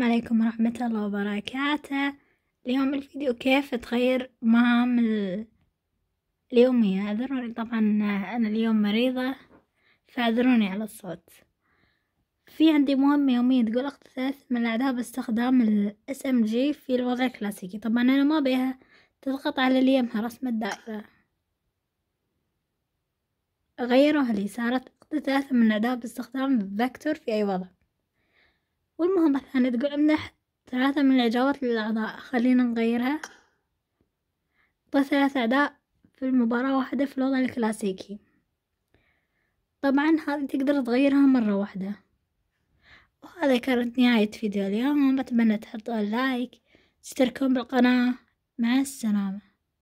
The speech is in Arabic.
السلام عليكم ورحمة الله وبركاته اليوم الفيديو كيف تغير مهام اليومية اعذروني طبعا انا اليوم مريضة فاعذروني على الصوت في عندي مهمة يومية تقول اقتثاث من الاعداء باستخدام الاس ام جي في الوضع الكلاسيكي طبعا انا ما بيها تضغط على اليمها رسم الدائرة غيروها لي صارت اقتثاث من الاعداء باستخدام الفكتور في اي وضع والمهم مثلا تقول امنح ثلاثة من العجاوات للأعضاء خلينا نغيرها طيب ثلاثة أعداء في المباراة واحدة في الوضع الكلاسيكي طبعا هذه تقدر تغيرها مرة واحدة وهذا كانت نهاية فيديو اليوم أتمنى تحطوا لايك تشتركون بالقناة مع السلامة